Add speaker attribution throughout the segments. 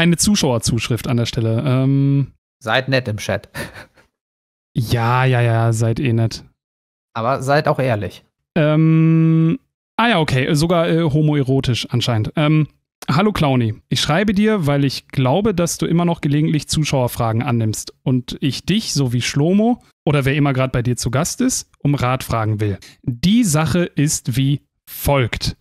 Speaker 1: eine Zuschauerzuschrift an der Stelle. Ähm,
Speaker 2: seid nett im Chat.
Speaker 1: Ja, ja, ja, seid eh nett.
Speaker 2: Aber seid auch ehrlich.
Speaker 1: Ähm, ah ja, okay, sogar äh, homoerotisch anscheinend. Ähm, Hallo Clowny, ich schreibe dir, weil ich glaube, dass du immer noch gelegentlich Zuschauerfragen annimmst und ich dich so wie Schlomo oder wer immer gerade bei dir zu Gast ist, um Rat fragen will. Die Sache ist wie folgt.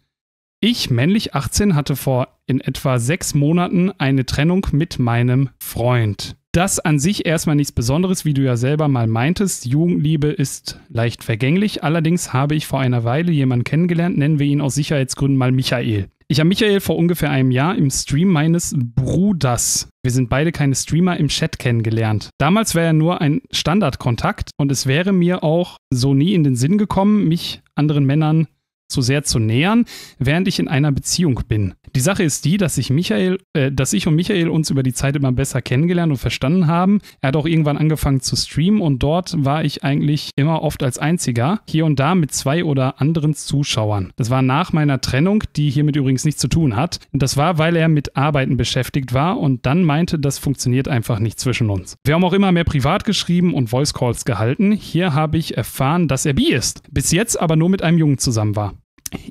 Speaker 1: Ich, männlich 18, hatte vor in etwa sechs Monaten eine Trennung mit meinem Freund. Das an sich erstmal nichts Besonderes, wie du ja selber mal meintest. Jugendliebe ist leicht vergänglich. Allerdings habe ich vor einer Weile jemanden kennengelernt, nennen wir ihn aus Sicherheitsgründen mal Michael. Ich habe Michael vor ungefähr einem Jahr im Stream meines Bruders, wir sind beide keine Streamer, im Chat kennengelernt. Damals war er nur ein Standardkontakt und es wäre mir auch so nie in den Sinn gekommen, mich anderen Männern zu sehr zu nähern, während ich in einer Beziehung bin. Die Sache ist die, dass ich Michael, äh, dass ich und Michael uns über die Zeit immer besser kennengelernt und verstanden haben. Er hat auch irgendwann angefangen zu streamen und dort war ich eigentlich immer oft als einziger, hier und da mit zwei oder anderen Zuschauern. Das war nach meiner Trennung, die hiermit übrigens nichts zu tun hat. Das war, weil er mit Arbeiten beschäftigt war und dann meinte, das funktioniert einfach nicht zwischen uns. Wir haben auch immer mehr privat geschrieben und Voice Calls gehalten. Hier habe ich erfahren, dass er bi ist. Bis jetzt aber nur mit einem Jungen zusammen war.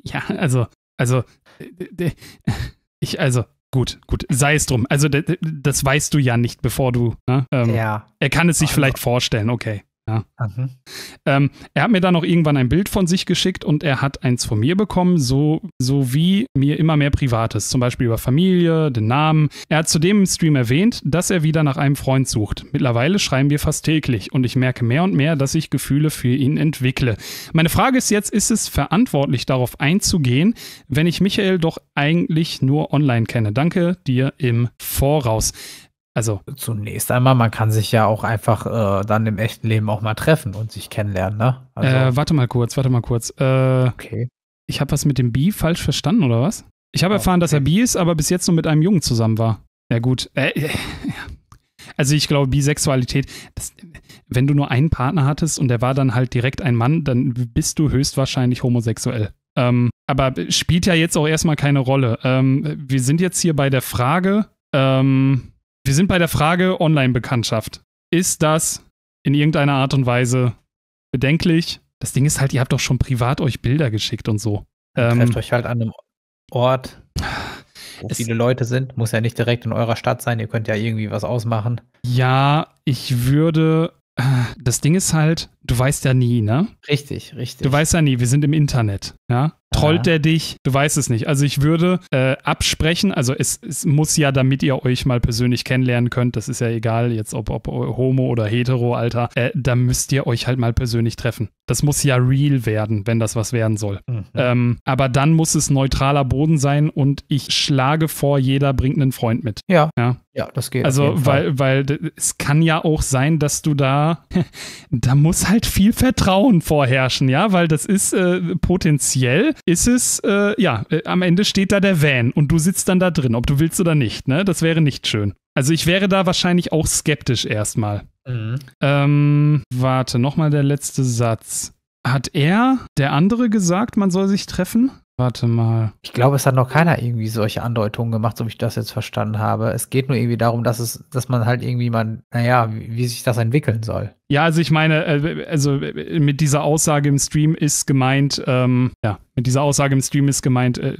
Speaker 1: Ja, also also ich, also, gut, gut, sei es drum. Also, das weißt du ja nicht, bevor du. Ne? Ähm, ja. Er kann es sich also. vielleicht vorstellen, okay. Ja. Mhm. Ähm, er hat mir dann noch irgendwann ein Bild von sich geschickt und er hat eins von mir bekommen, so, so wie mir immer mehr Privates, zum Beispiel über Familie, den Namen. Er hat zudem im Stream erwähnt, dass er wieder nach einem Freund sucht. Mittlerweile schreiben wir fast täglich und ich merke mehr und mehr, dass ich Gefühle für ihn entwickle. Meine Frage ist jetzt, ist es verantwortlich, darauf einzugehen, wenn ich Michael doch eigentlich nur online kenne? Danke dir im
Speaker 2: Voraus. Also zunächst einmal, man kann sich ja auch einfach äh, dann im echten Leben auch mal treffen und sich kennenlernen, ne? Also
Speaker 1: äh, warte mal kurz, warte mal kurz. Äh, okay. Ich habe was mit dem Bi falsch verstanden oder was? Ich habe ah, erfahren, okay. dass er Bi ist, aber bis jetzt nur mit einem Jungen zusammen war. Ja gut. Äh, äh, also ich glaube, Bisexualität, das, wenn du nur einen Partner hattest und der war dann halt direkt ein Mann, dann bist du höchstwahrscheinlich homosexuell. Ähm, aber spielt ja jetzt auch erstmal keine Rolle. Ähm, wir sind jetzt hier bei der Frage, ähm, wir sind bei der Frage Online-Bekanntschaft. Ist das in irgendeiner Art und Weise bedenklich? Das Ding ist halt, ihr habt doch schon privat euch Bilder geschickt und so.
Speaker 2: Ähm, trefft euch halt an einem Ort, wo viele Leute sind. Muss ja nicht direkt in eurer Stadt sein. Ihr könnt ja irgendwie was ausmachen.
Speaker 1: Ja, ich würde. Äh, das Ding ist halt, du weißt ja nie, ne? Richtig, richtig. Du weißt ja nie, wir sind im Internet, ja? Trollt er dich? Du weißt es nicht. Also ich würde äh, absprechen, also es, es, muss ja, damit ihr euch mal persönlich kennenlernen könnt, das ist ja egal, jetzt ob, ob Homo oder Hetero, Alter, äh, da müsst ihr euch halt mal persönlich treffen. Das muss ja real werden, wenn das was werden soll. Mhm. Ähm, aber dann muss es neutraler Boden sein und ich schlage vor, jeder bringt einen Freund mit. Ja. Ja, ja das geht. Also, weil, weil es kann ja auch sein, dass du da, da muss halt viel Vertrauen vorherrschen, ja, weil das ist äh, potenziell ist es, äh, ja, äh, am Ende steht da der Van und du sitzt dann da drin, ob du willst oder nicht, ne? Das wäre nicht schön. Also ich wäre da wahrscheinlich auch skeptisch erstmal. Mhm. Ähm, warte, nochmal der letzte Satz. Hat er, der andere, gesagt, man soll sich treffen?
Speaker 2: Warte mal. Ich glaube, es hat noch keiner irgendwie solche Andeutungen gemacht, so wie ich das jetzt verstanden habe. Es geht nur irgendwie darum, dass es, dass man halt irgendwie man, naja, wie, wie sich das entwickeln soll.
Speaker 1: Ja, also ich meine, äh, also äh, mit dieser Aussage im Stream ist gemeint, ähm, ja, mit dieser Aussage im Stream ist gemeint, äh,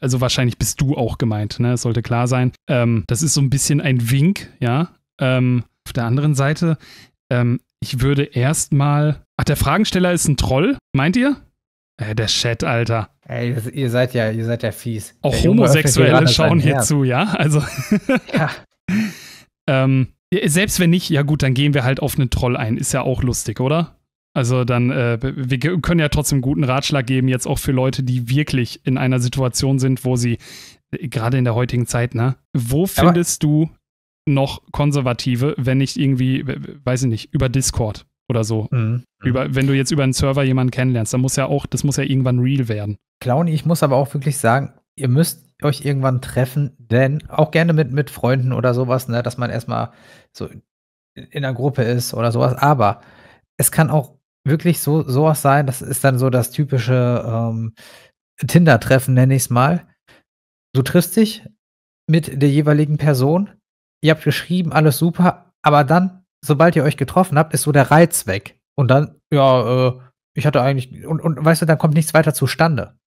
Speaker 1: also wahrscheinlich bist du auch gemeint, ne? Das sollte klar sein. Ähm, das ist so ein bisschen ein Wink, ja. Ähm, auf der anderen Seite, ähm, ich würde erstmal. Ach, der Fragensteller ist ein Troll, meint ihr? Äh, der Chat, Alter. Ey, ihr seid ja, ihr seid ja fies. Auch der Homosexuelle schauen hier zu, ja? Also. ja. ähm, selbst wenn nicht, ja gut, dann gehen wir halt auf einen Troll ein. Ist ja auch lustig, oder? Also dann, äh, wir können ja trotzdem guten Ratschlag geben, jetzt auch für Leute, die wirklich in einer Situation sind, wo sie, äh, gerade in der heutigen Zeit, ne, wo findest Aber du noch Konservative, wenn nicht irgendwie, weiß ich nicht, über Discord oder so? Mhm. mhm. Über, wenn du jetzt über einen Server jemanden kennenlernst, dann muss ja auch, das muss ja irgendwann real werden.
Speaker 2: Clowny, ich muss aber auch wirklich sagen, ihr müsst euch irgendwann treffen, denn auch gerne mit, mit Freunden oder sowas, ne, dass man erstmal so in einer Gruppe ist oder sowas, aber es kann auch wirklich so sowas sein. Das ist dann so das typische ähm, Tinder-Treffen, nenne ich es mal. Du triffst dich mit der jeweiligen Person, ihr habt geschrieben, alles super, aber dann, sobald ihr euch getroffen habt, ist so der Reiz weg. Und dann, ja, äh, ich hatte eigentlich, und, und weißt du, dann kommt nichts weiter zustande.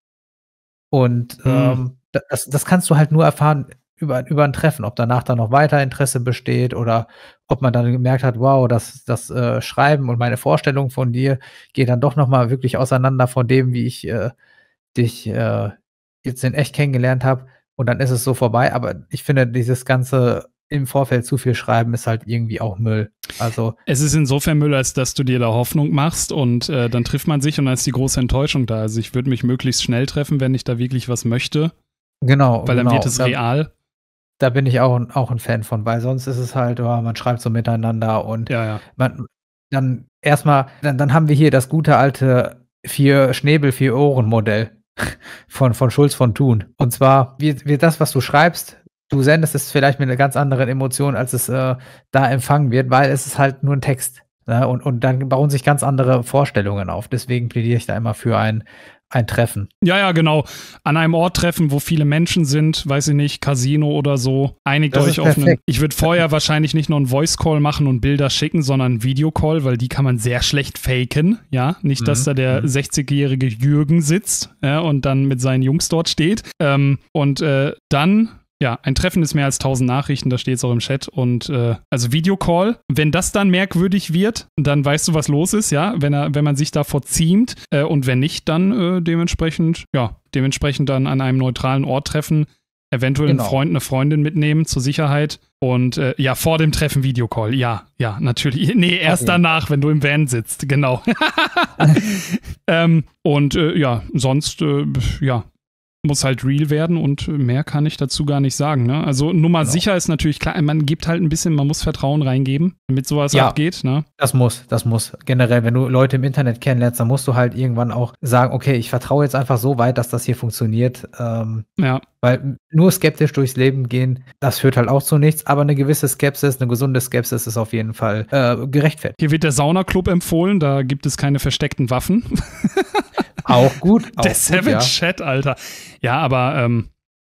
Speaker 2: Und hm. ähm, das, das kannst du halt nur erfahren, über, über ein Treffen, ob danach dann noch weiter Interesse besteht oder ob man dann gemerkt hat, wow, das, das äh, Schreiben und meine Vorstellung von dir geht dann doch nochmal wirklich auseinander von dem, wie ich äh, dich äh, jetzt in echt kennengelernt habe und dann ist es so vorbei. Aber ich finde, dieses ganze im Vorfeld zu viel schreiben ist halt irgendwie auch Müll. Also es ist insofern Müll, als dass du
Speaker 1: dir da Hoffnung machst und äh, dann trifft man sich und dann ist die große Enttäuschung da. Also ich würde mich möglichst schnell treffen,
Speaker 2: wenn ich da wirklich was möchte. Genau. Weil dann genau. wird es real. Da bin ich auch, auch ein Fan von, weil sonst ist es halt, oh, man schreibt so miteinander und ja, ja. Man, dann erstmal, dann, dann haben wir hier das gute alte vier Schnäbel, vier Ohren-Modell von, von Schulz von Thun. Und zwar, wird, wie das, was du schreibst, du sendest es vielleicht mit einer ganz anderen Emotion, als es äh, da empfangen wird, weil es ist halt nur ein Text. Ne? Und, und dann bauen sich ganz andere Vorstellungen auf. Deswegen plädiere ich da immer für ein, ein Treffen. Ja, ja,
Speaker 1: genau. An einem Ort treffen, wo viele Menschen sind, weiß ich nicht, Casino oder so. Einigt das euch auf einen. Ich würde vorher wahrscheinlich nicht nur einen Voice-Call machen und Bilder schicken, sondern einen Videocall, weil die kann man sehr schlecht faken. Ja, nicht, mhm. dass da der mhm. 60-jährige Jürgen sitzt ja, und dann mit seinen Jungs dort steht. Ähm, und äh, dann ja, ein Treffen ist mehr als 1000 Nachrichten, da steht es auch im Chat. Und äh, also Videocall, wenn das dann merkwürdig wird, dann weißt du, was los ist, ja, wenn, er, wenn man sich da verziemt. Äh, und wenn nicht, dann äh, dementsprechend, ja, dementsprechend dann an einem neutralen Ort treffen, eventuell genau. einen Freund, eine Freundin mitnehmen zur Sicherheit. Und äh, ja, vor dem Treffen Videocall. Ja, ja, natürlich. Nee, erst okay. danach, wenn du im Van sitzt. Genau. ähm, und äh, ja, sonst, äh, ja, muss halt real werden und mehr kann ich dazu gar nicht sagen. Ne? Also Nummer genau. sicher ist natürlich
Speaker 2: klar, man gibt halt ein bisschen, man muss Vertrauen reingeben, damit sowas ja, abgeht. Ne? Das muss, das muss. Generell, wenn du Leute im Internet kennenlernst, dann musst du halt irgendwann auch sagen, okay, ich vertraue jetzt einfach so weit, dass das hier funktioniert. Ähm, ja. Weil nur skeptisch durchs Leben gehen, das führt halt auch zu nichts, aber eine gewisse Skepsis, eine gesunde Skepsis ist auf jeden Fall äh, gerechtfertigt. Hier wird der Saunaclub empfohlen, da gibt es keine versteckten Waffen. Auch gut. Auch Der Savage ja. Chat,
Speaker 1: Alter. Ja, aber ähm,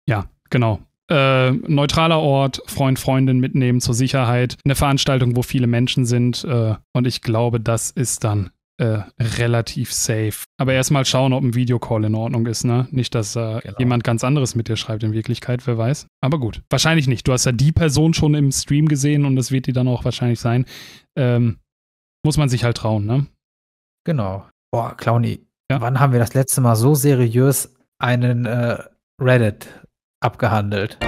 Speaker 1: ja, genau. Äh, neutraler Ort, Freund, Freundin mitnehmen zur Sicherheit. Eine Veranstaltung, wo viele Menschen sind. Äh, und ich glaube, das ist dann äh, relativ safe. Aber erstmal schauen, ob ein Videocall in Ordnung ist, ne? Nicht, dass äh, genau. jemand ganz anderes mit dir schreibt in Wirklichkeit, wer weiß. Aber gut, wahrscheinlich nicht. Du hast ja die Person schon im Stream gesehen und das wird die dann auch wahrscheinlich sein. Ähm, muss man sich halt trauen,
Speaker 2: ne? Genau. Boah, Clowny, ja. Wann haben wir das letzte Mal so seriös einen äh, Reddit abgehandelt?